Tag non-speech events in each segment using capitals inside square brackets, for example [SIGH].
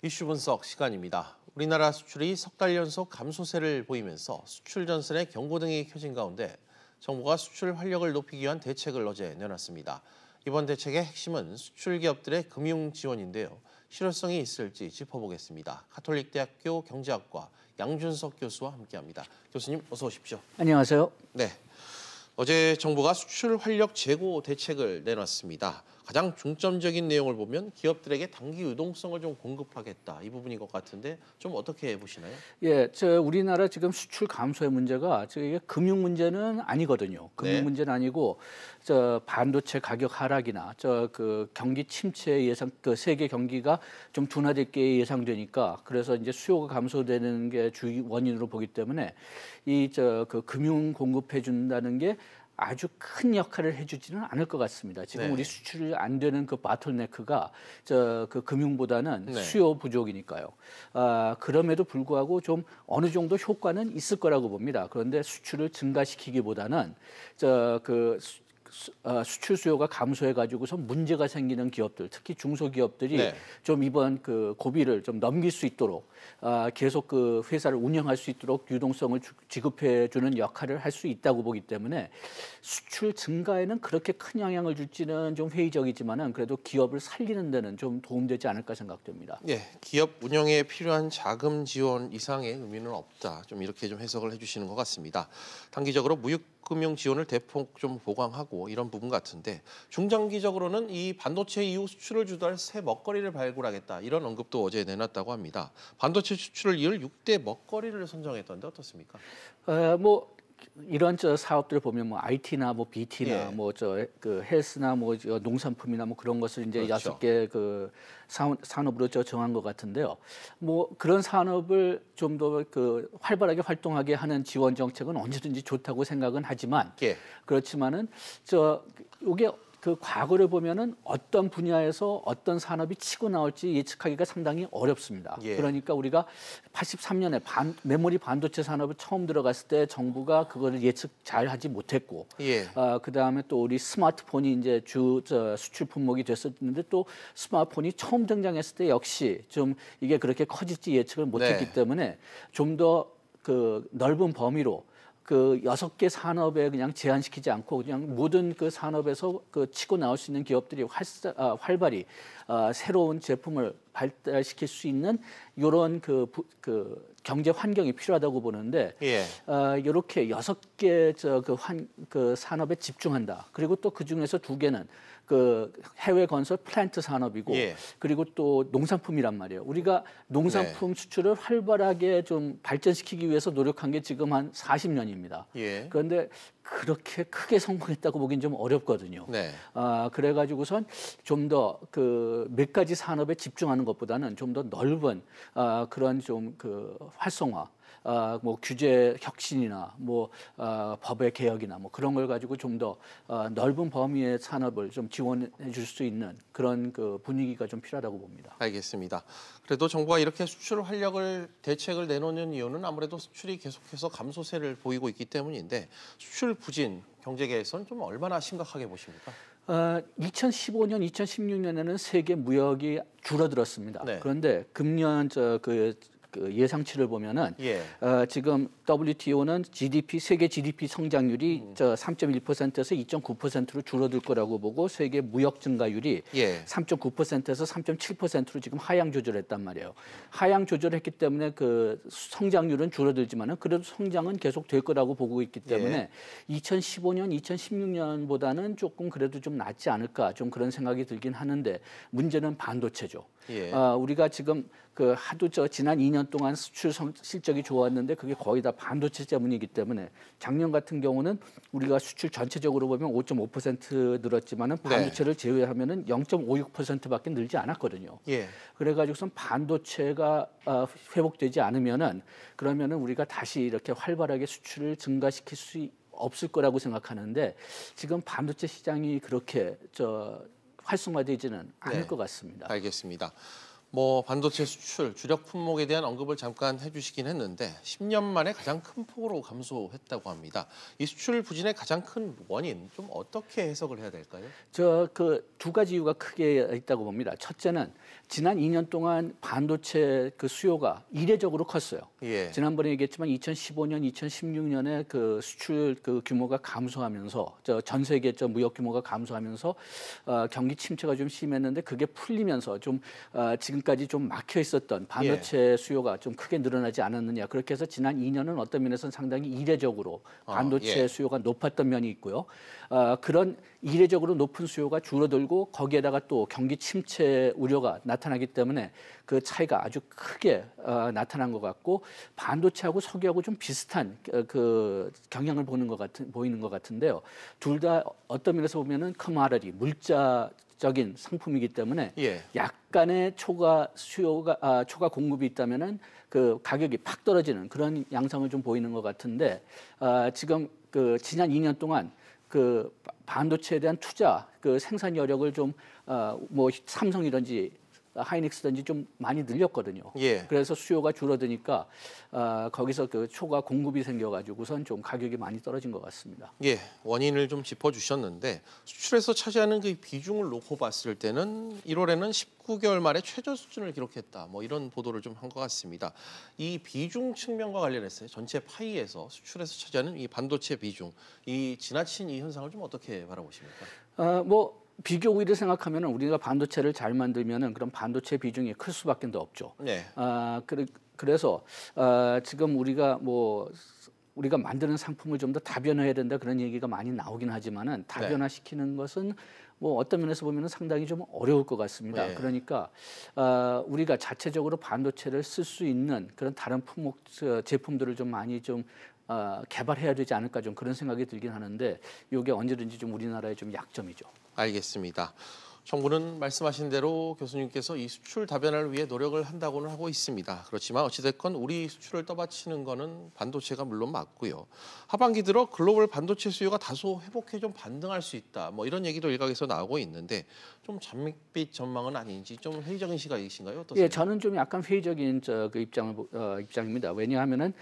이슈 분석 시간입니다. 우리나라 수출이 석달 연속 감소세를 보이면서 수출 전선에 경고등이 켜진 가운데 정부가 수출 활력을 높이기 위한 대책을 어제 내놨습니다. 이번 대책의 핵심은 수출 기업들의 금융 지원인데요. 실효성이 있을지 짚어보겠습니다. 카톨릭대학교 경제학과 양준석 교수와 함께합니다. 교수님 어서 오십시오. 안녕하세요. 네. 어제 정부가 수출 활력 제고 대책을 내놨습니다. 가장 중점적인 내용을 보면 기업들에게 단기 유동성을 좀 공급하겠다 이 부분인 것 같은데 좀 어떻게 보시나요? 예, 저 우리나라 지금 수출 감소의 문제가 저 이게 금융 문제는 아니거든요. 금융 네. 문제는 아니고 저 반도체 가격 하락이나 저 그 경기 침체 예상 그 세계 경기가 좀 둔화될게 예상되니까 그래서 이제 수요가 감소되는 게주요 원인으로 보기 때문에 이 저 그 금융 공급해 준다는 게 아주 큰 역할을 해주지는 않을 것 같습니다. 지금 네. 우리 수출이 안 되는 그 바틀네크가 저 그 금융보다는 네. 수요 부족이니까요. 아, 그럼에도 불구하고 좀 어느 정도 효과는 있을 거라고 봅니다. 그런데 수출을 증가시키기보다는 저그 어, 수출 수요가 감소해 가지고서 문제가 생기는 기업들, 특히 중소기업들이 네. 좀 이번 그 고비를 좀 넘길 수 있도록 아, 계속 그 회사를 운영할 수 있도록 유동성을 지급해 주는 역할을 할 수 있다고 보기 때문에 수출 증가에는 그렇게 큰 영향을 줄지는 좀 회의적이지만은 그래도 기업을 살리는 데는 좀 도움되지 않을까 생각됩니다. 예, 기업 운영에 필요한 자금 지원 이상의 의미는 없다. 좀 이렇게 좀 해석을 해주시는 것 같습니다. 단기적으로 무역 금융 지원을 대폭 좀 보강하고 이런 부분 같은데 중장기적으로는 이 반도체 이후 수출을 주도할 새 먹거리를 발굴하겠다 이런 언급도 어제 내놨다고 합니다. 반도체 수출을 이을 6대 먹거리를 선정했던데 어떻습니까? 어, 뭐 이런 저 사업들을 보면 뭐 IT나 뭐 BT나 예. 뭐저 그 헬스나 뭐저 농산품이나 뭐 그런 것을 이제 여섯 그렇죠. 개그 산업으로 저 정한 것 같은데요. 뭐 그런 산업을 좀 더 그 활발하게 활동하게 하는 지원 정책은 언제든지 좋다고 생각은 하지만 예. 그렇지만은 저 이게 그 과거를 보면은 어떤 분야에서 어떤 산업이 치고 나올지 예측하기가 상당히 어렵습니다. 예. 그러니까 우리가 83년에 반, 메모리 반도체 산업을 처음 들어갔을 때 정부가 그거를 예측 잘 하지 못했고, 예. 어, 아, 그 다음에 또 우리 스마트폰이 이제 주 저, 수출 품목이 됐었는데 또 스마트폰이 처음 등장했을 때 역시 좀 이게 그렇게 커질지 예측을 못했기 네. 때문에 좀 더 그 넓은 범위로 그 여섯 개 산업에 그냥 제한시키지 않고 그냥 모든 그 산업에서 그 치고 나올 수 있는 기업들이 활, 아, 활발히 아, 새로운 제품을 발달시킬 수 있는 이런 그, 그 경제 환경이 필요하다고 보는데 예. 어, 이렇게 여섯 개 저 그환그 그 산업에 집중한다. 그리고 또 그 중에서 두 개는 그 해외 건설 플랜트 산업이고 예. 그리고 또 농산품이란 말이에요. 우리가 농산품 네. 수출을 활발하게 좀 발전시키기 위해서 노력한 게 지금 한 40년입니다. 예. 그런데 그렇게 크게 성공했다고 보긴 좀 어렵거든요. 네. 아, 그래가지고선 좀 더 그 몇 가지 산업에 집중하는 것보다는 좀 더 넓은 아, 그런 좀 그 활성화 어, 뭐 규제 혁신이나 뭐 어, 법의 개혁이나 뭐 그런 걸 가지고 좀더 어, 아, 넓은 범위의 산업을 좀 지원해 줄 수 있는 그런 그 분위기가 좀 필요하다고 봅니다. 알겠습니다. 그래도 정부가 이렇게 수출 활력을 대책을 내놓는 이유는 아무래도 수출이 계속해서 감소세를 보이고 있기 때문인데 수출 부진 경제계에서는 좀 얼마나 심각하게 보십니까? 어, 2015년, 2016년에는 세계 무역이 줄어들었습니다. 네. 그런데 금년 저그 그 예상치를 보면은 예. 어, 지금 WTO는 GDP 세계 GDP 성장률이 음. 저 3.1%에서 2.9%로 줄어들 거라고 보고 세계 무역 증가율이 예. 3.9%에서 3.7%로 지금 하향 조절했단 말이에요. 하향 조절했기 때문에 그 성장률은 줄어들지만은 그래도 성장은 계속 될 거라고 보고 있기 때문에 예. 2015년, 2016년보다는 조금 그래도 좀 낫지 않을까 좀 그런 생각이 들긴 하는데 문제는 반도체죠. 예. 어, 우리가 지금 그 하도 저 지난 2년 동안 수출 성, 실적이 좋았는데 그게 거의 다 반도체 때문이기 때문에 작년 같은 경우는 우리가 수출 전체적으로 보면 5.5% 늘었지만은 네. 반도체를 네. 제외하면은 0.56%밖에 늘지 않았거든요. 예. 그래가지고선 반도체가 어, 회복되지 않으면은 그러면은 우리가 다시 이렇게 활발하게 수출을 증가시킬 수 없을 거라고 생각하는데 지금 반도체 시장이 그렇게 저 활성화되지는 않을 네. 것 같습니다. 알겠습니다. 뭐 반도체 수출 주력 품목에 대한 언급을 잠깐 해주시긴 했는데 10년 만에 가장 큰 폭으로 감소했다고 합니다. 이 수출 부진의 가장 큰 원인 좀 어떻게 해석을 해야 될까요? 저 그 두 가지 이유가 크게 있다고 봅니다. 첫째는 지난 2년 동안 반도체 그 수요가 이례적으로 컸어요. 예. 지난번에 얘기했지만 2015년, 2016년에 그 수출 그 규모가 감소하면서 저 전 세계 저 무역 규모가 감소하면서 어, 경기 침체가 좀 심했는데 그게 풀리면서 좀 어, 지금 지금까지 좀 막혀 있었던 반도체 예. 수요가 좀 크게 늘어나지 않았느냐. 그렇게 해서 지난 2년은 어떤 면에서는 상당히 이례적으로 어, 반도체 어, 예. 수요가 높았던 면이 있고요. 어, 그런 이례적으로 높은 수요가 줄어들고 거기에다가 또 경기 침체 우려가 나타나기 때문에 그 차이가 아주 크게 어, 나타난 것 같고 반도체하고 석유하고 좀 비슷한 어, 그 경향을 보는 것 같은 보이는 것 같은데요. 둘 다 어떤 면에서 보면은 커머러리 물자 적인 상품이기 때문에 예. 약간의 초과 수요가 아, 초과 공급이 있다면은 그 가격이 팍 떨어지는 그런 양상을 좀 보이는 것 같은데 아, 지금 그 지난 2년 동안 그 반도체에 대한 투자, 그 생산 여력을 좀뭐 아, 어, 삼성이든지 하이닉스든지 좀 많이 늘렸거든요. 예. 그래서 수요가 줄어드니까 어, 거기서 그 초과 공급이 생겨가지고선 좀 가격이 많이 떨어진 것 같습니다. 예, 원인을 좀 짚어주셨는데 수출에서 차지하는 그 비중을 놓고 봤을 때는 1월에는 19개월 만에 최저 수준을 기록했다. 뭐 이런 보도를 좀 한 것 같습니다. 이 비중 측면과 관련해서 전체 파이에서 수출에서 차지하는 이 반도체 비중, 이 지나친 이 현상을 좀 어떻게 바라보십니까? 아, 뭐 비교 우위를 생각하면 우리가 반도체를 잘 만들면은 그런 반도체 비중이 클 수밖에 없죠. 네. 아, 그래, 그래서 아, 지금 우리가 뭐 우리가 만드는 상품을 좀 더 다변화해야 된다 그런 얘기가 많이 나오긴 하지만 네. 다변화시키는 네. 것은 뭐 어떤 면에서 보면 상당히 좀 어려울 것 같습니다. 네. 그러니까 어, 우리가 자체적으로 반도체를 쓸 수 있는 그런 다른 품목 제품들을 좀 많이 좀 어, 개발해야 되지 않을까 좀 그런 생각이 들긴 하는데 이게 언제든지 좀 우리나라의 좀 약점이죠. 알겠습니다. 정부는 말씀하신 대로 교수님께서 이 수출 다변화를 위해 노력을 한다고는 하고 있습니다. 그렇지만 어찌됐건 우리 수출을 떠받치는 것은 반도체가 물론 맞고요. 하반기 들어 글로벌 반도체 수요가 다소 회복해 좀 반등할 수 있다. 뭐 이런 얘기도 일각에서 나오고 있는데 좀 잔빛 전망은 아닌지 좀 회의적인 시각이신가요? 어떠세요? 예, 저는 좀 약간 회의적인 저그 입장을 어, 입장입니다. 왜냐하면은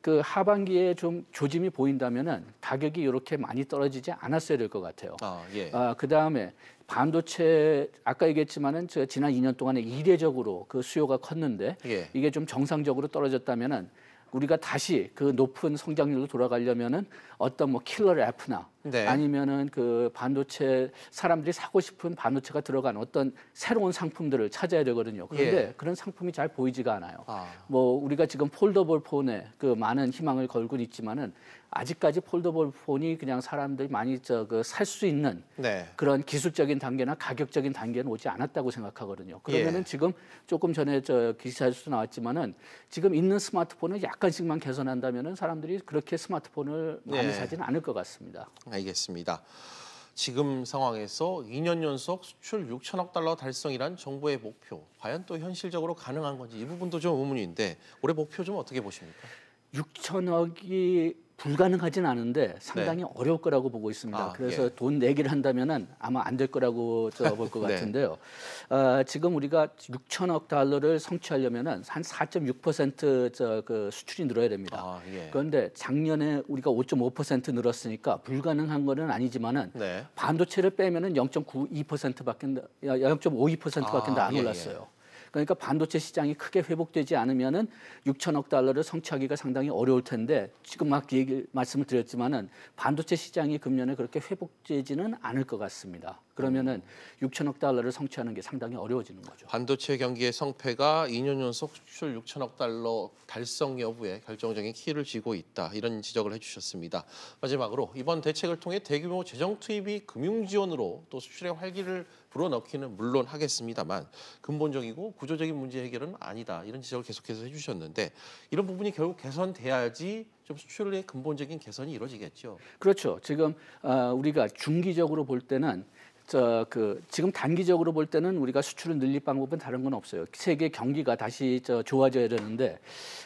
그 하반기에 좀 조짐이 보인다면은 가격이 이렇게 많이 떨어지지 않았어야 될 것 같아요. 아, 예. 아, 그 다음에 반도체 아까 얘기했지만은 저 지난 2년 동안에 이례적으로 그 수요가 컸는데 예. 이게 좀 정상적으로 떨어졌다면은 우리가 다시 그 높은 성장률로 돌아가려면은 어떤 뭐 킬러 앱프나 네. 아니면은 그 반도체 사람들이 사고 싶은 반도체가 들어간 어떤 새로운 상품들을 찾아야 되거든요. 그런데 예. 그런 상품이 잘 보이지가 않아요. 아. 뭐 우리가 지금 폴더블 폰에 그 많은 희망을 걸고 있지만은 아직까지 폴더블 폰이 그냥 사람들이 많이 저 그 살 수 있는 네. 그런 기술적인 단계나 가격적인 단계는 오지 않았다고 생각하거든요. 그러면은 예. 지금 조금 전에 저 기사에서도 나왔지만은 지금 있는 스마트폰을 약간씩만 개선한다면은 사람들이 그렇게 스마트폰을 많이 네. 사지는 않을 것 같습니다. 네. 알겠습니다. 지금 상황에서 2년 연속 수출 6천억 달러 달성이란 정부의 목표 과연 또 현실적으로 가능한 건지 이 부분도 좀 의문인데 올해 목표 좀 어떻게 보십니까? 6천억이 불가능하진 않은데 상당히 네. 어려울 거라고 보고 있습니다. 아, 그래서 예. 돈 내기를 한다면 아마 안 될 거라고 볼것 [LAUGHS] 네. 같은데요. 어, 지금 우리가 6천억 달러를 성취하려면은 한 4.6%그 수출이 늘어야 됩니다. 아, 예. 그런데 작년에 우리가 5.5% 늘었으니까 불가능한 거는 아니지만은 네. 반도체를 빼면은 0.92%밖에 0.52%밖에 아, 안 예, 예. 올랐어요. 예. 그러니까 반도체 시장이 크게 회복되지 않으면은 6천억 달러를 성취하기가 상당히 어려울 텐데 지금 막 얘기 말씀을 드렸지만은 반도체 시장이 금년에 그렇게 회복되지는 않을 것 같습니다. 그러면은 6천억 달러를 성취하는 게 상당히 어려워지는 거죠. 반도체 경기의 성패가 2년 연속 수출 6천억 달러 달성 여부에 결정적인 키를 쥐고 있다. 이런 지적을 해주셨습니다. 마지막으로 이번 대책을 통해 대규모 재정 투입이 금융 지원으로 또 수출의 활기를 불어넣기는 물론 하겠습니다만 근본적이고 구조적인 문제 해결은 아니다. 이런 지적을 계속해서 해주셨는데 이런 부분이 결국 개선돼야지 좀 수출의 근본적인 개선이 이루어지겠죠. 그렇죠. 지금 아, 우리가 중기적으로 볼 때는 저그 지금 단기적으로 볼 때는 우리가 수출을 늘릴 방법은 다른 건 없어요. 세계 경기가 다시 저 좋아져야 되는데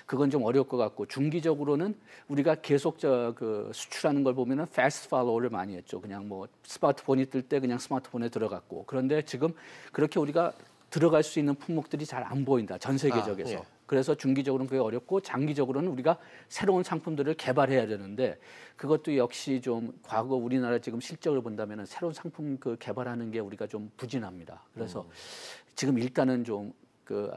그건 좀 어려울 것 같고 중기적으로는 우리가 계속 저 그 수출하는 걸 보면은 패스 s t f o 를 많이 했죠. 그냥 뭐 스마트폰이 뜰 때 그냥 스마트폰에 들어갔고 그런데 지금 그렇게 우리가 들어갈 수 있는 품목들이 잘 안 보인다. 전 세계적에서. 아, 예. 그래서 중기적으로는 그게 어렵고 장기적으로는 우리가 새로운 상품들을 개발해야 되는데 그것도 역시 좀 과거 우리나라 지금 실적을 본다면 새로운 상품 그 개발하는 게 우리가 좀 부진합니다. 그래서 음. 지금 일단은 좀 그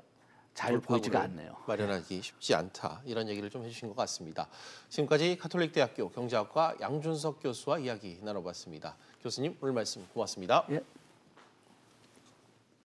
잘 보이지가 않네요. 마련하기 네. 쉽지 않다 이런 얘기를 좀 해주신 것 같습니다. 지금까지 카톨릭대학교 경제학과 양준석 교수와 이야기 나눠봤습니다. 교수님 오늘 말씀 고맙습니다. 예.